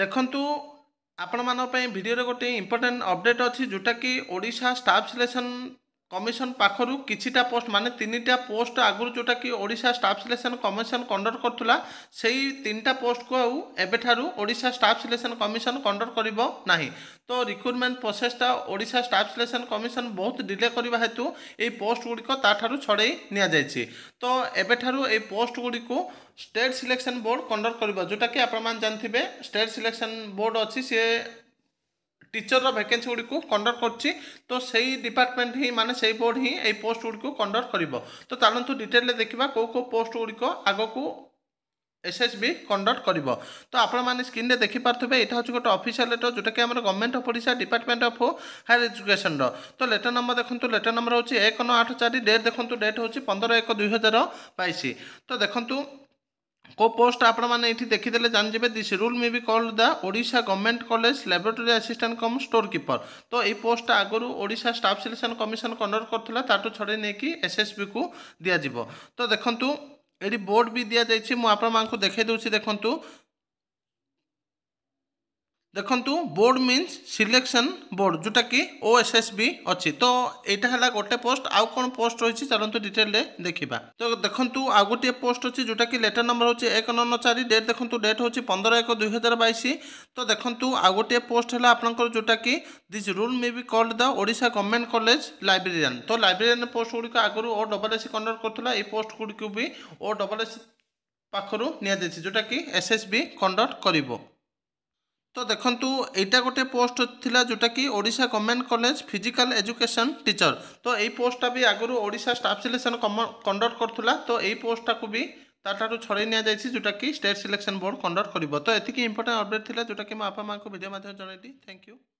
ଦେଖନ୍ତୁ ଆପଣମାନଙ୍କ ପାଇଁ ଭିଡ଼ିଓରେ ଗୋଟେ ଇମ୍ପୋର୍ଟାଣ୍ଟ ଅପଡ଼େଟ୍ ଅଛି ଯେଉଁଟାକି ଓଡ଼ିଶା ଷ୍ଟାଫ୍ ସିଲେକ୍ସନ୍ কমিশন পাখর কিছুটা পোস্ট মানে তিনটা পোস্ট আগর যেটা কি ওড়শা স্টাফ সিলেকশন কমিশন কন্ডর করুলা সেই তিনটা পোস্ট কু এবার ওড়শা স্টাফ সিলেকশন কমিশন কন্ডর করব না তো রিক্রুটমেন্ট প্রোসেসটা ওড়শা স্টাফ সিলেকশন কমিশন বহুত ডিলে করা হেতু এই পোস্ট গুড়িক তাঠার ছড়াই নিয়ে যাই তো এবার এই পোস্ট গুড়ি স্টেট সিলেকশন বোর্ড কন্ডর করব যেটা কি আপনার জানি স্টেট সিলেকশন বোর্ড অছি সি টিচরর ভ্যাকেন্সি গুড়ি কন্ডক্ট করছি তো সেই ডিপার্টমেন্ট হি মানে সেই বোর্ড হি এই পোস্ট গুড়ি কন্ডক্ট করিব তো চালন্তু ডিটেলরে দেখিবা কেউ কেউ পোস্ট গুড়ি আগকু এসএসবি কন্ডক্ট করব তো আপনার স্ক্রিনে দেখিপারে এটা হচ্ছে গোটে অফিসিয়াল লেটর যেটাকি আমার government of Odisha department of higher education তো লেটর নম্বর দেখুন লেটর নম্বর হচ্ছে এক নয় আট চারি ডেট দেখুন ডেট হচ্ছে পনেরো এক দুই হাজার বাইশ তো দেখুন କେଉଁ ପୋଷ୍ଟ ଆପଣମାନେ ଏଇଠି ଦେଖିଦେଲେ ଜାଣିଯିବେ this rule may be called the Odisha government college laboratory assistant cum store keeper ତ ଏଇ ପୋଷ୍ଟଟା ଆଗରୁ Odisha staff selection commission conduct କରୁଥିଲା ତାଠୁ ଛଡ଼େଇ ନେଇକି ଏସ୍ଏସ୍ବିକୁ ଦିଆଯିବ ତ ଦେଖନ୍ତୁ ଏଠି ବୋର୍ଡ଼ ବି ଦିଆଯାଇଛି ମୁଁ ଆପଣମାନଙ୍କୁ ଦେଖାଇ ଦେଉଛି ଦେଖନ୍ତୁ ଦେଖନ୍ତୁ ବୋର୍ଡ଼ ମିନ୍ସ ସିଲେକ୍ସନ୍ ବୋର୍ଡ଼ ଯେଉଁଟାକି ଓ ଏସ୍ ଏସ୍ ବି ଅଛି ତ ଏଇଟା ହେଲା ଗୋଟେ ପୋଷ୍ଟ ଆଉ କ'ଣ ପୋଷ୍ଟ ରହିଛି ଚାଲନ୍ତୁ ଡିଟେଲରେ ଦେଖିବା ତ ଦେଖନ୍ତୁ ଆଉ ଗୋଟିଏ ପୋଷ୍ଟ ଅଛି ଯେଉଁଟାକି ଲେଟର୍ ନମ୍ବର ହେଉଛି ଏକ ନଅ ଚାରି ଡେଟ୍ ଦେଖନ୍ତୁ ଡେଟ୍ ହେଉଛି ପନ୍ଦର ଏକ ଦୁଇ ହଜାର ବାଇଶ ତ ଦେଖନ୍ତୁ ଆଉ ଗୋଟିଏ ପୋଷ୍ଟ ହେଲା ଆପଣଙ୍କର ଯେଉଁଟାକି this rule may be called the Odisha government college librarian ତ ଲାଇବ୍ରେରିଆନ୍ ପୋଷ୍ଟ ଗୁଡ଼ିକ ଆଗରୁ ଓ ଡବଲ୍ ଏସ୍ କଣ୍ଡକ୍ଟ କରୁଥିଲା ଏଇ ପୋଷ୍ଟ ଗୁଡ଼ିକୁ ବି ଓ ଡବଲ୍ ଏସ୍ ପାଖରୁ ନିଆଯାଇଛି ଯେଉଁଟାକି ଏସ୍ ଏସ୍ ବି କଣ୍ଡକ୍ଟ କରିବ তো দেখন্তু এইটা গোটে পোস্ট ଥିଲା ଯେଉଁଟାକି Odisha government college physical education teacher ତ ଏଇ ପୋଷ୍ଟଟା ବି ଆଗରୁ ଓଡ଼ିଶା ଷ୍ଟାଫ୍ ସିଲେକ୍ସନ୍ କଣ୍ଡକ୍ଟ କରୁଥିଲା ତ ଏଇ ପୋଷ୍ଟଟାକୁ ବି ତାଠାରୁ ଛଡ଼େଇ ନିଆଯାଇଛି ଯେଉଁଟାକି ଷ୍ଟେଟ୍ ସିଲେକ୍ସନ୍ ବୋର୍ଡ଼ କଣ୍ଡକ୍ଟ କରିବ ତ ଏତିକି ଇମ୍ପୋର୍ଟାଣ୍ଟ ଅପଡ଼େଟ୍ ଥିଲା ଯେଉଁଟାକି ମୋ ବାପା ମାଆଙ୍କୁ ଭିଡ଼ିଓ ମାଧ୍ୟମରେ ଜଣାଇଲି ଥ୍ୟାଙ୍କ ୟୁ